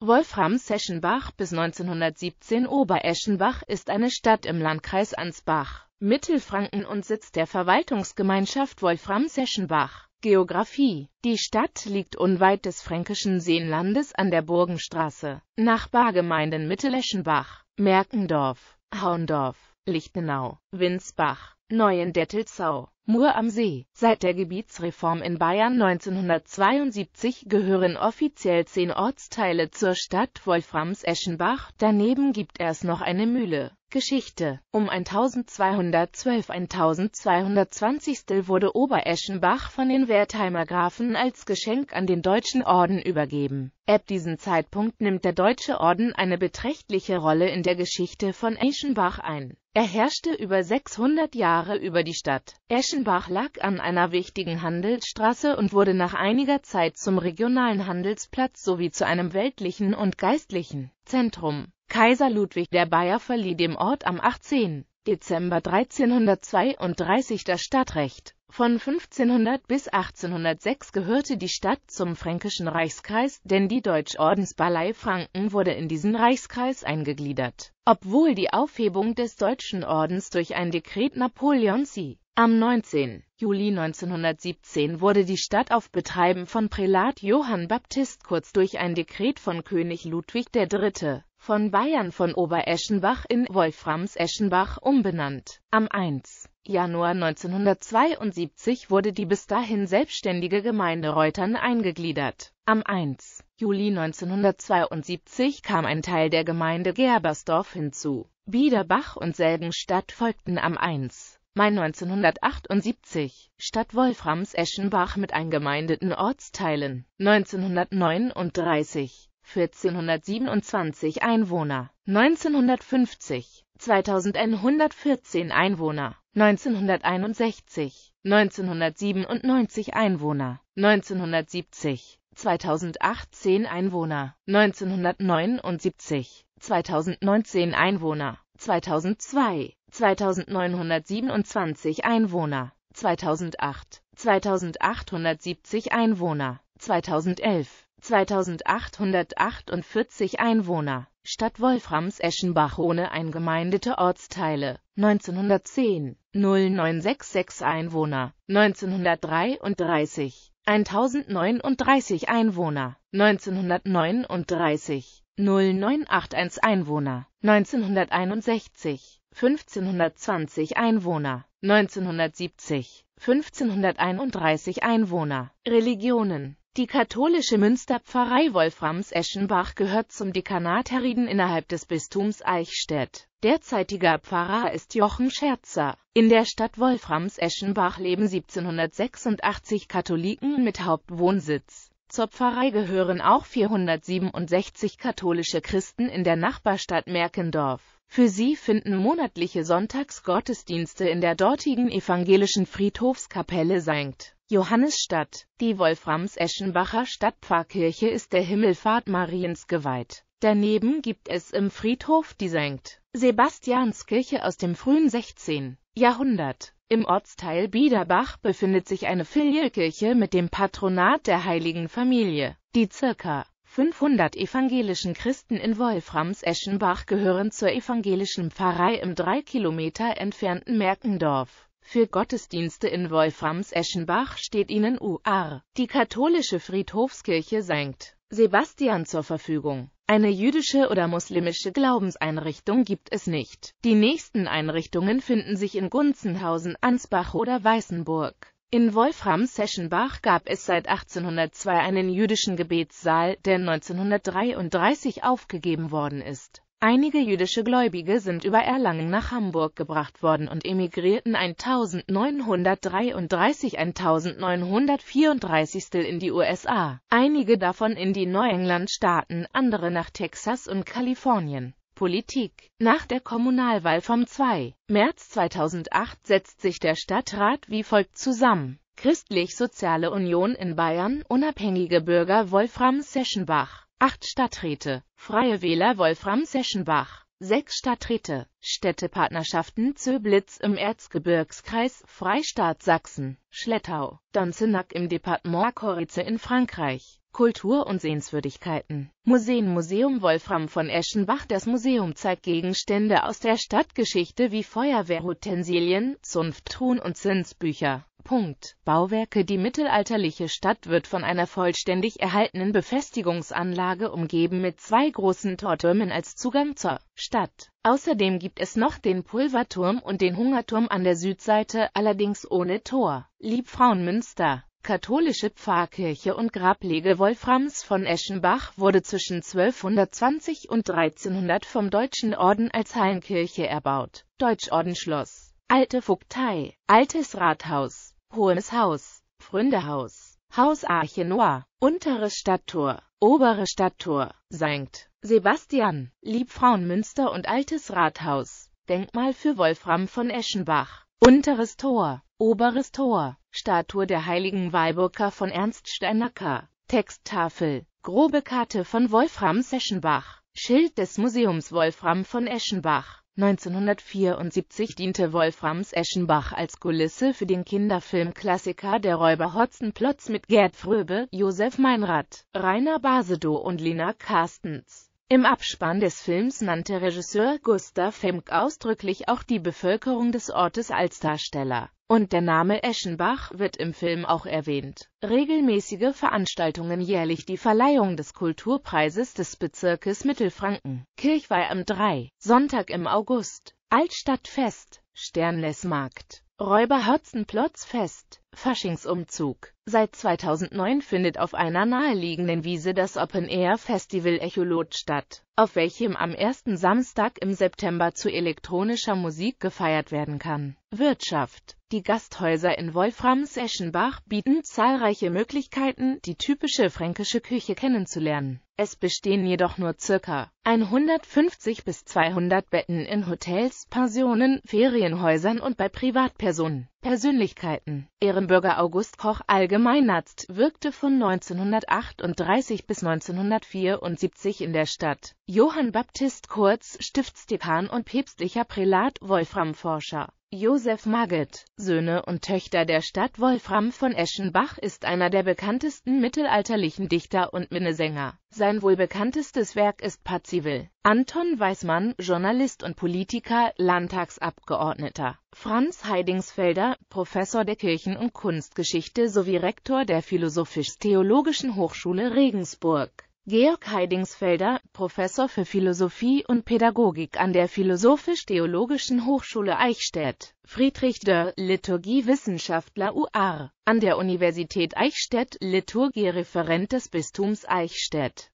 Wolfram Seschenbach bis 1917 Obereschenbach ist eine Stadt im Landkreis Ansbach, Mittelfranken und Sitz der Verwaltungsgemeinschaft Wolfram Seschenbach. Geografie Die Stadt liegt unweit des fränkischen Seenlandes an der Burgenstraße, Nachbargemeinden Mitteleschenbach, Merkendorf, Haundorf, Lichtenau, Winsbach, Neuendettelsau, Mur am See. Seit der Gebietsreform in Bayern 1972 gehören offiziell zehn Ortsteile zur Stadt Wolframs-Eschenbach, daneben gibt es noch eine Mühle. Geschichte Um 1212-1220 wurde Obereschenbach von den Wertheimer Grafen als Geschenk an den Deutschen Orden übergeben. Ab diesem Zeitpunkt nimmt der Deutsche Orden eine beträchtliche Rolle in der Geschichte von Eschenbach ein. Er herrschte über 600 Jahre über die Stadt. Eschenbach Eschenbach lag an einer wichtigen Handelsstraße und wurde nach einiger Zeit zum regionalen Handelsplatz sowie zu einem weltlichen und geistlichen Zentrum. Kaiser Ludwig der Bayer verlieh dem Ort am 18. Dezember 1332 das Stadtrecht. Von 1500 bis 1806 gehörte die Stadt zum Fränkischen Reichskreis, denn die Deutschordensballei Franken wurde in diesen Reichskreis eingegliedert. Obwohl die Aufhebung des Deutschen Ordens durch ein Dekret Napoleons sie am 19. Juli 1917 wurde die Stadt auf Betreiben von Prälat Johann Baptist Kurz durch ein Dekret von König Ludwig III. von Bayern von Obereschenbach in Wolframs-Eschenbach umbenannt. Am 1. Januar 1972 wurde die bis dahin selbstständige Gemeinde Reutern eingegliedert. Am 1. Juli 1972 kam ein Teil der Gemeinde Gerbersdorf hinzu. Biederbach und Selgenstadt folgten am 1. Mai 1978, Stadt Wolframs-Eschenbach mit eingemeindeten Ortsteilen, 1939, 1427 Einwohner, 1950, 2114 Einwohner, 1961, 1997 Einwohner, 1970, 2018 Einwohner, 1979, 2019 Einwohner, 2002, 2927 Einwohner, 2008, 2870 Einwohner, 2011, 2848 Einwohner, Stadt Wolframs-Eschenbach ohne eingemeindete Ortsteile, 1910, 0966 Einwohner, 1933, 1039 Einwohner, 1939, 0981 Einwohner, 1961, 1520 Einwohner, 1970 1531 Einwohner. Religionen Die katholische Münsterpfarrei Wolframs-Eschenbach gehört zum Dekanat Herrieden innerhalb des Bistums Eichstätt. Derzeitiger Pfarrer ist Jochen Scherzer. In der Stadt Wolframs-Eschenbach leben 1786 Katholiken mit Hauptwohnsitz. Zur Pfarrei gehören auch 467 katholische Christen in der Nachbarstadt Merkendorf. Für sie finden monatliche Sonntagsgottesdienste in der dortigen evangelischen Friedhofskapelle St. Johannes statt. Die Wolframs-Eschenbacher Stadtpfarrkirche ist der Himmelfahrt Mariens geweiht. Daneben gibt es im Friedhof die St. Sebastianskirche aus dem frühen 16. Jahrhundert. Im Ortsteil Biederbach befindet sich eine Filialkirche mit dem Patronat der Heiligen Familie, die ca. 500 evangelischen Christen in Wolframs-Eschenbach gehören zur evangelischen Pfarrei im drei Kilometer entfernten Merkendorf. Für Gottesdienste in Wolframs-Eschenbach steht ihnen UR, die katholische Friedhofskirche St. Sebastian zur Verfügung. Eine jüdische oder muslimische Glaubenseinrichtung gibt es nicht. Die nächsten Einrichtungen finden sich in Gunzenhausen, Ansbach oder Weißenburg. In Wolfram-Seschenbach gab es seit 1802 einen jüdischen Gebetssaal, der 1933 aufgegeben worden ist. Einige jüdische Gläubige sind über Erlangen nach Hamburg gebracht worden und emigrierten 1933-1934 in die USA, einige davon in die Neuenglandstaaten, andere nach Texas und Kalifornien Politik. Nach der Kommunalwahl vom 2. März 2008 setzt sich der Stadtrat wie folgt zusammen. Christlich-Soziale Union in Bayern, unabhängige Bürger Wolfram Seschenbach, 8 Stadträte, Freie Wähler Wolfram Seschenbach, 6 Stadträte, Städtepartnerschaften Zöblitz im Erzgebirgskreis, Freistaat Sachsen, Schlettau, Donzenack im Departement Korize in Frankreich. Kultur und Sehenswürdigkeiten. Museen Museum Wolfram von Eschenbach Das Museum zeigt Gegenstände aus der Stadtgeschichte wie Feuerwehrutensilien, Zunfttruhen und Zinsbücher. Punkt. Bauwerke Die mittelalterliche Stadt wird von einer vollständig erhaltenen Befestigungsanlage umgeben mit zwei großen Tortürmen als Zugang zur Stadt. Außerdem gibt es noch den Pulverturm und den Hungerturm an der Südseite, allerdings ohne Tor. Liebfraunmünster katholische Pfarrkirche und Grablege Wolframs von Eschenbach wurde zwischen 1220 und 1300 vom Deutschen Orden als Hallenkirche erbaut. Deutschordenschloss, Alte Vogtei, Altes Rathaus, Hohes Haus, Fründehaus, Haus Arche Noir, Unteres Stadttor, Obere Stadttor, St. Sebastian, Liebfrauenmünster und Altes Rathaus, Denkmal für Wolfram von Eschenbach. Unteres Tor, Oberes Tor, Statue der heiligen Walburka von Ernst Steinacker, Texttafel, grobe Karte von Wolfram Seschenbach, Schild des Museums Wolfram von Eschenbach. 1974 diente Wolframs Eschenbach als Kulisse für den Kinderfilmklassiker Der Räuber Hotzenplotz mit Gerd Fröbe, Josef Meinrad, Rainer Basedow und Lena Carstens. Im Abspann des Films nannte Regisseur Gustav Henk ausdrücklich auch die Bevölkerung des Ortes als Darsteller. Und der Name Eschenbach wird im Film auch erwähnt. Regelmäßige Veranstaltungen jährlich die Verleihung des Kulturpreises des Bezirkes Mittelfranken. Kirchweih am 3. Sonntag im August. Altstadtfest. Sternlesmarkt. Räuberhotzenplotzfest. Faschingsumzug. Seit 2009 findet auf einer naheliegenden Wiese das Open-Air-Festival Echolot statt, auf welchem am ersten Samstag im September zu elektronischer Musik gefeiert werden kann. Wirtschaft Die Gasthäuser in Wolframs-Eschenbach bieten zahlreiche Möglichkeiten, die typische fränkische Küche kennenzulernen. Es bestehen jedoch nur ca. 150 bis 200 Betten in Hotels, Pensionen, Ferienhäusern und bei Privatpersonen, Persönlichkeiten. Ehrenbürger August Koch allgemein Allgemeinarzt, wirkte von 1938 bis 1974 in der Stadt. Johann Baptist Kurz, Stiftsdekan und päpstlicher Prälat, Wolframforscher Josef Maget, Söhne und Töchter der Stadt Wolfram von Eschenbach ist einer der bekanntesten mittelalterlichen Dichter und Minnesänger. Sein wohl bekanntestes Werk ist Pazivil. Anton Weismann, Journalist und Politiker, Landtagsabgeordneter. Franz Heidingsfelder, Professor der Kirchen- und Kunstgeschichte sowie Rektor der Philosophisch-Theologischen Hochschule Regensburg. Georg Heidingsfelder, Professor für Philosophie und Pädagogik an der Philosophisch-Theologischen Hochschule Eichstätt, Friedrich Dörr, Liturgiewissenschaftler UR, an der Universität Eichstätt, Liturgiereferent des Bistums Eichstätt